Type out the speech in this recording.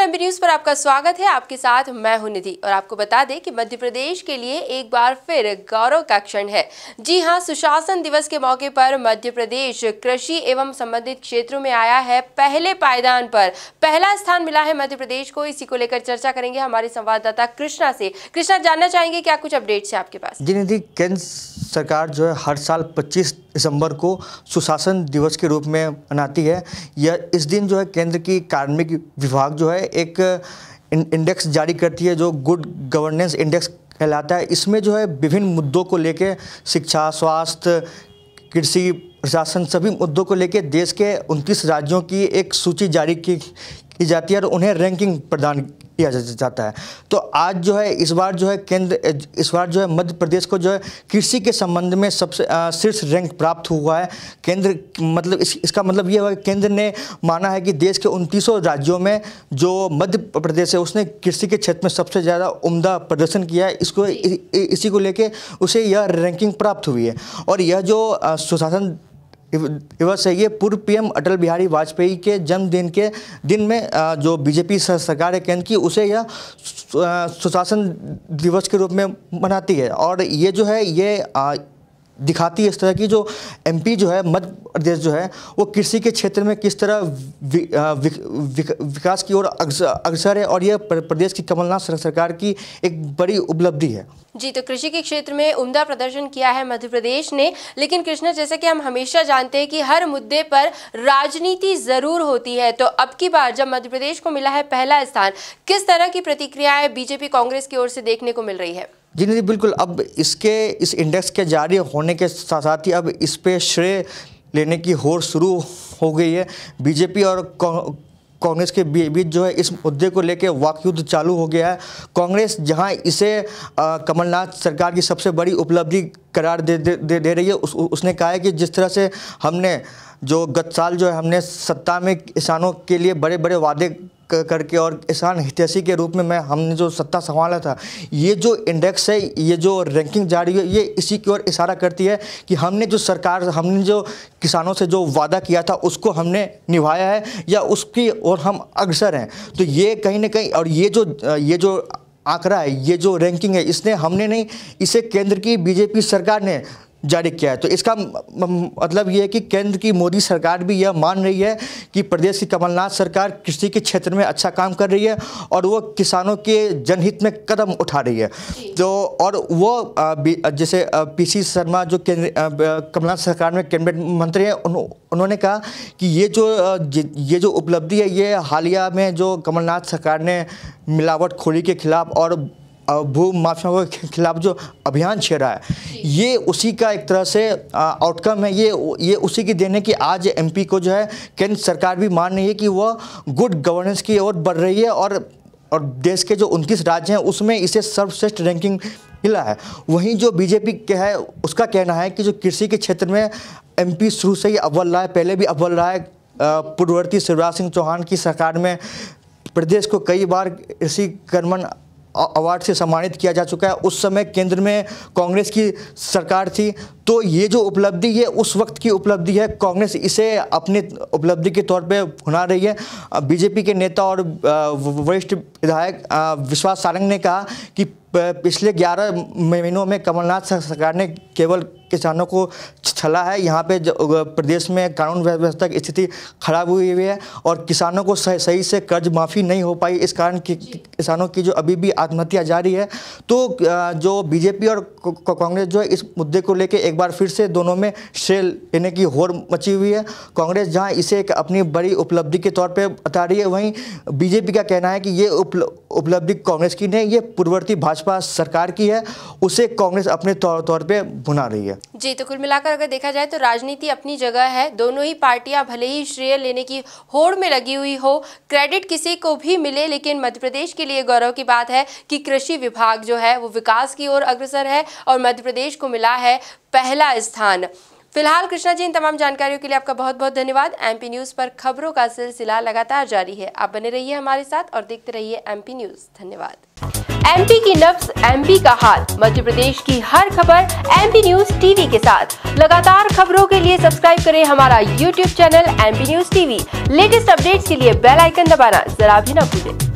नमस्कार MB news पर आपका स्वागत है आपके साथ मैं हूं निधि और आपको बता दें कि मध्य प्रदेश के लिए एक बार फिर गौरव का क्षण है जी हां सुशासन दिवस के मौके पर मध्य प्रदेश कृषि एवं संबंधित क्षेत्रों में आया है पहले पायदान पर पहला स्थान मिला है मध्य प्रदेश को इसी को लेकर चर्चा करेंगे हमारे संवाददाता कृष्णा से कृष्णा जानना चाहेंगे क्या कुछ अपडेट्स है आपके पास जी निधि केंद्र सरकार जो है हर साल 25 दिसंबर को सुशासन दिवस के रूप में मनाती है यह इस दिन जो है केंद्र की कार्मिक विभाग जो है एक इंडेक्स जारी करती है जो गुड गवर्नेंस इंडेक्स कहलाता है इसमें जो है विभिन्न मुद्दों को लेकर शिक्षा स्वास्थ्य कृषि प्रशासन सभी मुद्दों को लेकर देश के उनतीस राज्यों की एक सूची जारी की की जाती है और उन्हें रैंकिंग प्रदान किया जाता है तो आज जो है इस बार जो है केंद्र इस बार जो है मध्य प्रदेश को जो है कृषि के संबंध में सबसे शीर्ष रैंक प्राप्त हुआ है केंद्र मतलब इस, इसका मतलब यह हुआ कि केंद्र ने माना है कि देश के उनतीसों राज्यों में जो मध्य प्रदेश है उसने कृषि के क्षेत्र में सबसे ज़्यादा उम्दा प्रदर्शन किया है इसको इ, इसी को लेकर उसे यह रैंकिंग प्राप्त हुई है और यह जो सुशासन दिवस है ये पूर्व पीएम अटल बिहारी वाजपेयी के जन्मदिन के दिन में जो बीजेपी सरकार है केंद्र की उसे यह सुशासन दिवस के रूप में मनाती है और ये जो है ये दिखाती है इस तरह की जो एमपी जो है मध्य प्रदेश जो है वो कृषि के क्षेत्र में किस तरह विकास की ओर अग्रसर है और यह प्रदेश की कमलनाथ सरकार की एक बड़ी उपलब्धि है जी तो कृषि के क्षेत्र में उम्दा प्रदर्शन किया है मध्य प्रदेश ने लेकिन कृष्णा जैसे कि हम हमेशा जानते हैं कि हर मुद्दे पर राजनीति ज़रूर होती है तो अब की बार जब मध्य प्रदेश को मिला है पहला स्थान किस तरह की प्रतिक्रियाएं बीजेपी कांग्रेस की ओर से देखने को मिल रही है जी जी बिल्कुल अब इसके इस इंडेक्स के जारी होने के साथ साथ ही अब इस पे श्रेय लेने की होड़ शुरू हो गई है बीजेपी और कांग्रेस के बीच जो है इस मुद्दे को लेकर वाकयुद्ध चालू हो गया है कांग्रेस जहां इसे कमलनाथ सरकार की सबसे बड़ी उपलब्धि करार दे दे, दे, दे रही है उस, उसने कहा है कि जिस तरह से हमने जो गत साल जो है हमने सत्ता में किसानों के लिए बड़े बड़े वादे करके और किसान हितैषी के रूप में मैं हमने जो सत्ता संभाला था ये जो इंडेक्स है ये जो रैंकिंग जारी है ये इसी की ओर इशारा करती है कि हमने जो सरकार हमने जो किसानों से जो वादा किया था उसको हमने निभाया है या उसकी ओर हम अग्रसर हैं तो ये कहीं ना कहीं और ये जो ये जो आंकड़ा है ये जो रैंकिंग है इसने हमने नहीं इसे केंद्र की बीजेपी सरकार ने जारी किया है तो इसका मतलब ये है कि केंद्र की मोदी सरकार भी यह मान रही है कि प्रदेश की कमलनाथ सरकार कृषि के क्षेत्र में अच्छा काम कर रही है और वो किसानों के जनहित में कदम उठा रही है तो और वो जैसे पीसी शर्मा जो केंद्र कमलनाथ सरकार में कैबिनेट मंत्री हैं उन, उन्होंने कहा कि ये जो ये जो उपलब्धि है ये हालिया में जो कमलनाथ सरकार ने मिलावट खोरी के खिलाफ और भू माफियाओं के खिलाफ जो अभियान छेड़ा है ये उसी का एक तरह से आउटकम है ये ये उसी की देने की आज एमपी को जो है केंद्र सरकार भी मान रही है कि वह गुड गवर्नेंस की ओर बढ़ रही है और और देश के जो उनतीस राज्य हैं उसमें इसे सर्वश्रेष्ठ रैंकिंग मिला है वहीं जो बीजेपी के है उसका कहना है कि जो कृषि के क्षेत्र में एमपी शुरू से ही अव्वल रहा है पहले भी अव्वल रहा है पूर्ववर्ती शिवराज सिंह चौहान की सरकार में प्रदेश को कई बार कृषि कर्मण अवार्ड से सम्मानित किया जा चुका है उस समय केंद्र में कांग्रेस की सरकार थी तो ये जो उपलब्धि है उस वक्त की उपलब्धि है कांग्रेस इसे अपने उपलब्धि के तौर पे भुना रही है बीजेपी के नेता और वरिष्ठ विधायक विश्वास सारंग ने कहा कि पिछले 11 महीनों में कमलनाथ सरकार ने केवल किसानों को छला है यहाँ पे प्रदेश में कानून व्यवस्था की स्थिति खराब हुई हुई है और किसानों को सही, से कर्ज माफ़ी नहीं हो पाई इस कारण कि, किसानों की जो अभी भी आत्महत्या जारी है तो जो बीजेपी और कांग्रेस जो है इस मुद्दे को लेकर एक बार फिर से दोनों में शेल लेने की होर मची हुई है कांग्रेस जहां इसे एक अपनी बड़ी उपलब्धि के तौर पर बता रही है वहीं बीजेपी का कहना है कि ये उपलब्धि कांग्रेस की नहीं ये पूर्ववर्ती भाजपा सरकार की है उसे कांग्रेस अपने तौर तौर पर बुना रही है जी तो कुल मिलाकर अगर देखा जाए तो राजनीति अपनी जगह है दोनों ही पार्टियां भले ही श्रेय लेने की होड़ में लगी हुई हो क्रेडिट किसी को भी मिले लेकिन मध्य प्रदेश के लिए गौरव की बात है कि कृषि विभाग जो है वो विकास की ओर अग्रसर है और मध्य प्रदेश को मिला है पहला स्थान फिलहाल कृष्णा जी इन तमाम जानकारियों के लिए आपका बहुत बहुत धन्यवाद एमपी न्यूज़ पर खबरों का सिलसिला लगातार जारी है आप बने रहिए हमारे साथ और देखते रहिए एमपी न्यूज़ धन्यवाद एमपी की नब्स एमपी का हाल मध्य प्रदेश की हर खबर एमपी न्यूज़ टीवी के साथ लगातार खबरों के लिए सब्सक्राइब करें हमारा YouTube channel MP news TV latest update के लिए बेलाइकन दबाना जरा भी न भूलें